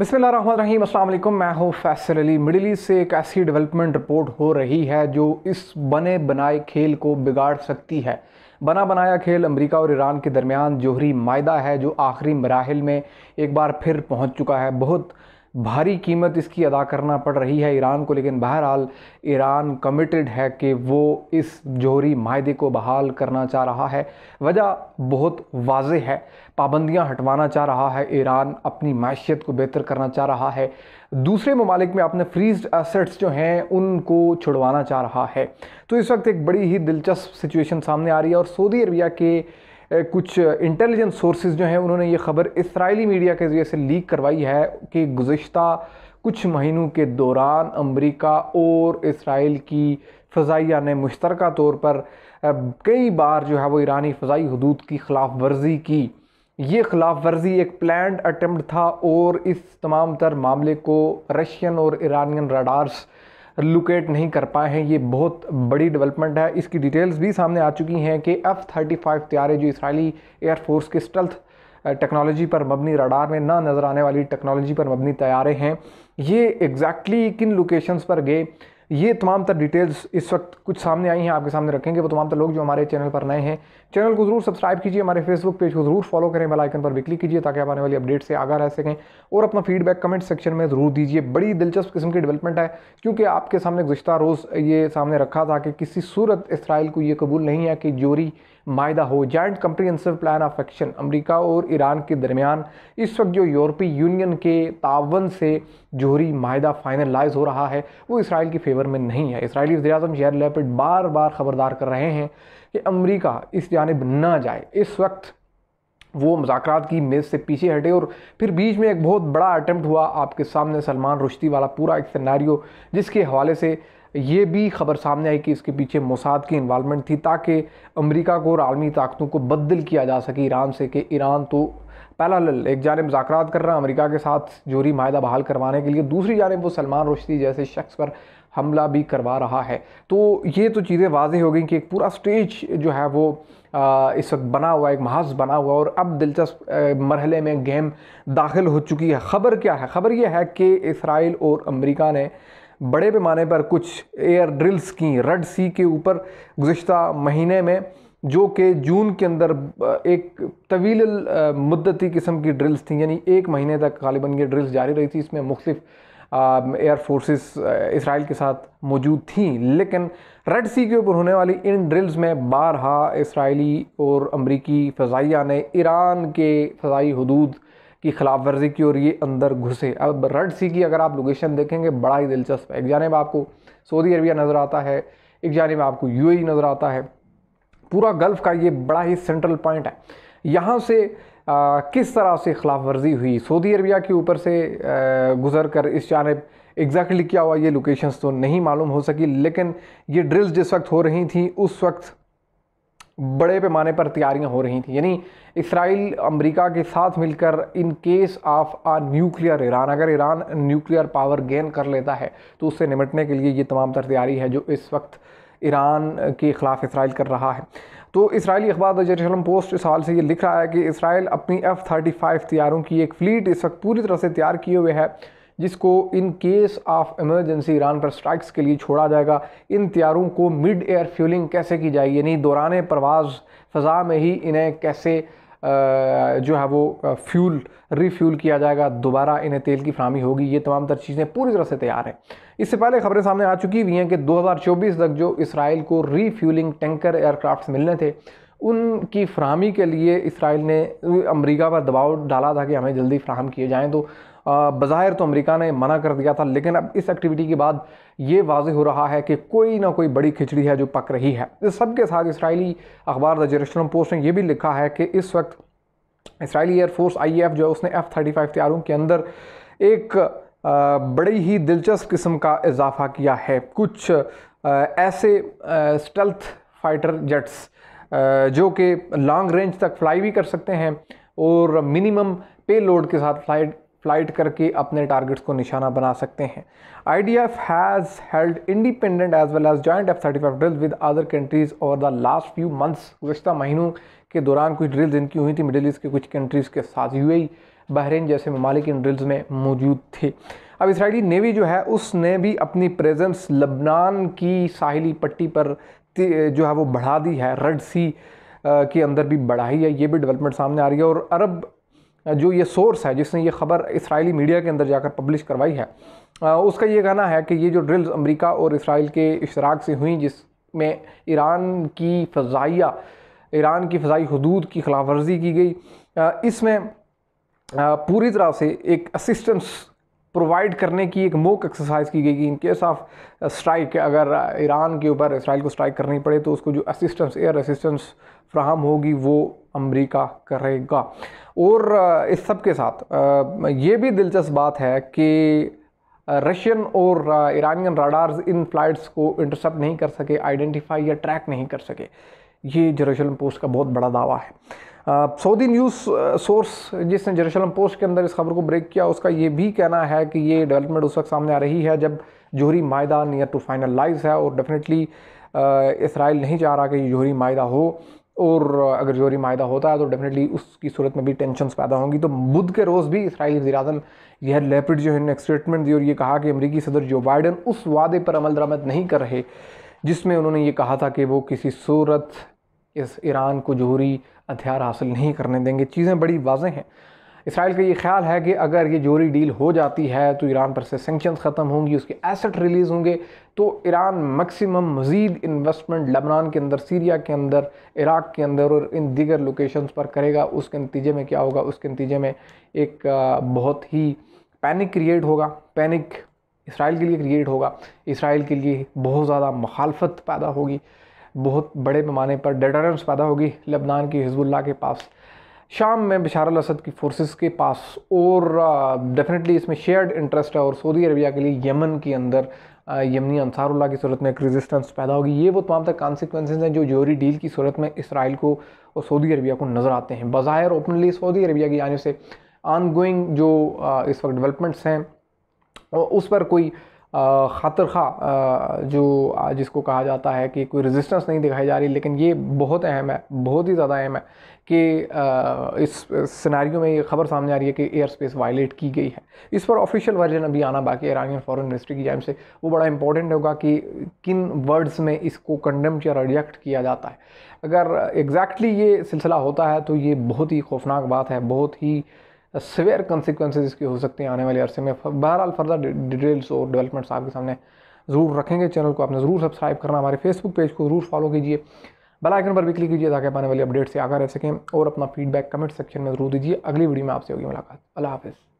बिसमीम अल्लाम मैं हूँ फैसल अली मिडिल ईस्ट से एक ऐसी डेवलपमेंट रिपोर्ट हो रही है जो इस बने बनाए खेल को बिगाड़ सकती है बना बनाया खेल अमेरिका और ईरान के दरमियान जोहरी मायदा है जो आखिरी मराहल में एक बार फिर पहुँच चुका है बहुत भारी कीमत इसकी अदा करना पड़ रही है ईरान को लेकिन बहरहाल ईरान कमिटेड है कि वो इस जोहरी माहे को बहाल करना चाह रहा है वजह बहुत वाज है पाबंदियाँ हटवाना चाह रहा है ईरान अपनी मैशियत को बेहतर करना चाह रहा है दूसरे ममालिक में अपने फ्रीज एसेट्स जो हैं उनको छुड़वाना चाह रहा है तो इस वक्त एक बड़ी ही दिलचस्प सिचुएशन सामने आ रही है और सऊदी अरबिया के कुछ इंटेलिजेंस सोर्सेज जो हैं उन्होंने ये खबर इसराइली मीडिया के ज़रिए से लीक करवाई है कि गुज्त कुछ महीनों के दौरान अमेरिका और इसराइल की फ़जाइया ने मुश्तरक तौर पर कई बार जो है वो ईरानी फ़जाई हदूद की ख़िलाफ़ वर्जी की ये खिलाफ वर्जी एक प्लान अटैम्प्ट था और इस तमाम तर मामले को रशियन और ईरानियन रडार्स लोकेट नहीं कर पाए हैं ये बहुत बड़ी डेवलपमेंट है इसकी डिटेल्स भी सामने आ चुकी हैं कि एफ़ थर्टी फाइव त्यारे जो इसराइली एयरफोर्स के स्टल्थ टेक्नोलॉजी पर मबनी रडार में ना नज़र आने वाली टेक्नोलॉजी पर मबनी तैयारे हैं ये एग्जैक्टली exactly किन लोकेशंस पर गए ये तमाम तर डिटेल्स इस वक्त कुछ सामने आई हैं आपके सामने रखेंगे वो तमाम तर लोग जो हमारे चैनल पर नए हैं चैनल को जरूर सब्सक्राइब कीजिए हमारे फेसबुक पेज को जरूर फॉलो करें बेल आइकन पर भी क्लिक कीजिए ताकि आप आने वाली अपडेट से आगा रह सकें और अपना फीडबैक कमेंट सेक्शन में ज़रूर दीजिए बड़ी दिलचस्प किस्म की डेवलपमेंट है क्योंकि आपके सामने गुज्त रोज़ ये सामने रखा था कि किसी सूरत इसराइल को ये कबूल नहीं है कि जोरी माहा हो joint comprehensive plan of action America और ईरान के दरमियान इस वक्त जो यूरोपीय यूनियन के तावन से जोहरी माहा फाइनलाइज हो रहा है वो इसराइल की फेवर में नहीं है इसराइली वजी अजम शेयर लेपिड बार बार खबरदार कर रहे हैं कि अमेरिका इस जानब ना जाए इस वक्त वो मुजाकर की मेज़ से पीछे हटे और फिर बीच में एक बहुत बड़ा अटैम्प्ट हुआ आपके सामने सलमान रुश्ती वाला पूरा एक सन्नारी जिसके हवाले से ये भी खबर सामने आई कि इसके पीछे मोसाद की इन्वालमेंट थी ताकि अमेरिका को और आलमी ताकतों को बदल किया जा सके ईरान से कि ईरान तो पहला एक जानब मुजाकर कर रहा है अमरीका के साथ जोरी माहा बहाल करवाने के लिए दूसरी जानब वो सलमान रोशदी जैसे शख्स पर हमला भी करवा रहा है तो ये तो चीज़ें वाज हो गई कि एक पूरा स्टेज जो है वो इस वक्त बना हुआ एक महाज बना हुआ और अब दिलचस्प मरहले में गेम दाखिल हो चुकी है ख़बर क्या है ख़बर यह है कि इसराइल और अमरीका ने बड़े पैमाने पर कुछ एयर ड्रिल्स की रेड सी के ऊपर गुज्त महीने में जो कि जून के अंदर एक तवील मुद्दती किस्म की ड्रिल्स थी यानी एक महीने तक गालिबा ये ड्रिल्स जारी रही थी इसमें मुख्तफ एयर फोर्सेस इसराइल के साथ मौजूद थी लेकिन रेड सी के ऊपर होने वाली इन ड्रिल्स में बारहा इसराइली और अमरीकी फ़जाइया ने ईरान के फ़जाई हदूद की खिलाफ वर्जी की और ये अंदर घुसे अब रेड सी की अगर आप लोकेशन देखेंगे बड़ा ही दिलचस्प है एक जानब आपको सऊदी अरबिया नज़र आता है एक जानब आपको यू नज़र आता है पूरा गल्फ़ का ये बड़ा ही सेंट्रल पॉइंट है यहाँ से आ, किस तरह से खिलाफ वर्जी हुई सऊदी अरबिया के ऊपर से गुजर कर इस जानब एग्जैक्टली क्या हुआ ये लोकेशंस तो नहीं मालूम हो सकी लेकिन ये ड्रिल्स जिस वक्त हो रही थी उस वक्त बड़े पैमाने पर तैयारियां हो रही थी यानी इसराइल अमेरिका के साथ मिलकर in case of uh nuclear Iran अगर ईरान न्यूक्लियर पावर गेन कर लेता है तो उससे निमटने के लिए ये तमाम तर तैयारी है जो इस वक्त ईरान के ख़िलाफ़ इसराइल कर रहा है तो इसराइली अखबार द पोस्ट इस हाल से ये लिख रहा है कि इसराइल अपनी एफ़ थर्टी फाइव तैयारों की एक फ़्लीट इस वक्त पूरी तरह से तैयार किए हुए है जिसको in case of emergency Iran पर स्ट्राइक्स के लिए छोड़ा जाएगा इन तैयारों को मिड एयर फ्यूलिंग कैसे की जाएगी यानी दौरान परवाज़ फ़ज़ा में ही इन्हें कैसे जो है वो फ्यूल रिफ्यूल किया जाएगा दोबारा इन्हें तेल की फ्राहमी होगी ये तमाम तर चीज़ें पूरी तरह से तैयार हैं इससे पहले खबरें सामने आ चुकी हुई हैं कि 2024 तक जो इसराइल को रीफ्यूलिंग टैंकर एयरक्राफ्ट मिलने थे उनकी फ्राहमी के लिए इसराइल ने अमेरिका पर दबाव डाला था कि हमें जल्दी फ्राहम किए जाएँ तो बाहर तो अमेरिका ने मना कर दिया था लेकिन अब इस एक्टिविटी के बाद ये वाज हो रहा है कि कोई ना कोई बड़ी खिचड़ी है जो पक रही है इस सब के साथ इसराइली अखबार द जेरूशलम पोस्ट ने यह भी लिखा है कि इस वक्त इसराइली एयरफोर्स आई एफ जो है उसने एफ़ थर्टी फाइव तैयारों के अंदर एक बड़ी ही दिलचस्प किस्म का इजाफा किया है कुछ ऐसे स्टेल्थ फाइटर जेट्स जो कि लॉन्ग रेंज तक फ्लाई भी कर सकते हैं और मिनिमम पे लोड के साथ फ्लाइट फ्लाइट करके अपने टारगेट्स को निशाना बना सकते हैं I D F has held independent as well as joint F thirty five drills with other countries और द लास्ट फ्यू मंथ्स गुज्त महीनों के दौरान कुछ ड्रिल्स इनकी हुई थी मिडिल ईस्ट के कुछ कंट्रीज़ के साथ यू बहरीन e, जैसे ममालिक इन ड्रिल्स में मौजूद थे अब इसराइली नेवी जो है उसने भी अपनी प्रेजेंस लबनान की साहिली पट्टी पर जो है वो बढ़ा दी है रेड सी के अंदर भी बढ़ाई है ये भी डेवलपमेंट सामने आ रही है और अरब जो ये सोर्स है जिसने ये खबर इसराइली मीडिया के अंदर जाकर पब्लिश करवाई है उसका ये कहना है कि ये जो ड्रिल्स अमेरिका और इसराइल के इश्तराक से हुई जिसमें ईरान की फ़ाइया ईरान की फ़जाई हदूद की खिलाफ वर्जी की गई इसमें पूरी तरह से एक असिस्टेंस प्रोवाइड करने की एक मोक एक्सरसाइज की गई कि इन केस ऑफ स्ट्राइक अगर ईरान के ऊपर इसराइल को स्ट्राइक करनी पड़े तो उसको जो असिस्टेंस एयर असिस्टेंस फ्राहम होगी वो अमेरिका करेगा और इस सब के साथ ये भी दिलचस्प बात है कि रशियन और ईरानियन राडार्स इन फ्लाइट्स को इंटरसेप्ट नहीं कर सके आइडेंटिफाई या ट्रैक नहीं कर सके ये जेरूशलम पोस्ट का बहुत बड़ा दावा है सऊदी न्यूज़ सोर्स जिसने जरूसलम पोस्ट के अंदर इस खबर को ब्रेक किया उसका ये भी कहना है कि ये डेवलपमेंट उस वक्त सामने आ रही है जब जोहरी माहा नियर टू फाइनलाइज है और डेफिनेटली इसराइल नहीं चाह रहा कि जोहरी माहा हो और अगर जोहरी माहा होता है तो डेफिनेटली उसकी सूरत में भी टेंशन पैदा होंगी तो बुध के रोज़ भी इसराइली वजी अजम यह लेपिड जो है एक स्टेटमेंट दी और ये कहा कि अमरीकी सदर जो बाइडन उस वादे पर अमल दरामद नहीं कर रहे जिसमें उन्होंने ये कहा था कि वो किसी सूरत इस ईरान को जोहरी हथियार हासिल नहीं करने देंगे चीज़ें बड़ी वाजह हैं इसराइल का ये ख्याल है कि अगर ये जोरी डील हो जाती है तो ईरान पर से सेंक्शन ख़त्म होंगी उसके एसेट रिलीज़ होंगे तो ईरान मैक्सिमम मज़ीद इन्वेस्टमेंट लबनान के अंदर सीरिया के अंदर इराक़ के अंदर और इन दीगर लोकेशंस पर करेगा उसके नतीजे में क्या होगा उसके नतीजे में एक बहुत ही पैनिक क्रिएट होगा पैनिक इसराइल के लिए क्रिएट होगा इसराइल के लिए बहुत ज़्यादा मखालफत पैदा होगी बहुत बड़े पैमाने पर डेटरेंस पैदा होगी लबनान की हिजबुल्ला के पास शाम में बशार असद की फोर्सेस के पास और डेफिनेटली इसमें शेयर्ड इंटरेस्ट है और सऊदी अरबिया के लिए यमन के अंदर यमनी अंसारुल्ला की सूरत में एक रेजिस्टेंस पैदा होगी ये वो तमाम तक कॉन्सिक्वेंसेज हैं जो जोरी डील की सूरत में इसराइल को और सऊदी अरबिया को नज़र आते हैं बाहर ओपनली सऊदी अरबिया की आने से आन गोइंग जो इस वक्त डेवलपमेंट्स हैं उस पर कोई ख़ातर खा जो जिसको कहा जाता है कि कोई रेजिस्टेंस नहीं दिखाई जा रही लेकिन ये बहुत अहम है बहुत ही ज़्यादा अहम है कि इस सिनारियों में ये खबर सामने आ रही है कि एयर स्पेस वायलेट की गई है इस पर ऑफिशियल वर्जन अभी आना बाकी ईरानियन फॉरेन मिनिस्ट्री की जाम से वो बड़ा इंपॉर्टेंट होगा कि किन वर्ड्स में इसको कंडम या रिजेक्ट किया जाता है अगर एग्जैक्टली exactly ये सिलसिला होता है तो ये बहुत ही खौफनाक बात है बहुत ही सिवियर कंसिक्वेंसेज इसकी हो सकती हैं आने वाले अरसे में बहरहाल फर्दर डिटेल्स और डेवलपमेंट्स आपके सामने ज़रूर रखेंगे चैनल को आपने ज़रूर सब्सक्राइब करना हमारे फेसबुक पेज को ज़रूर फॉलो कीजिए बेल आइकन पर भी क्लिक कीजिए ताकि आने वाली अपडेट से आगा रह सकें और अपना फीडबैक कमेंट सेक्शन में जरूर दीजिए अगली वीडियो में आपसे होगी मुलाकात अल्लाह हाफिज़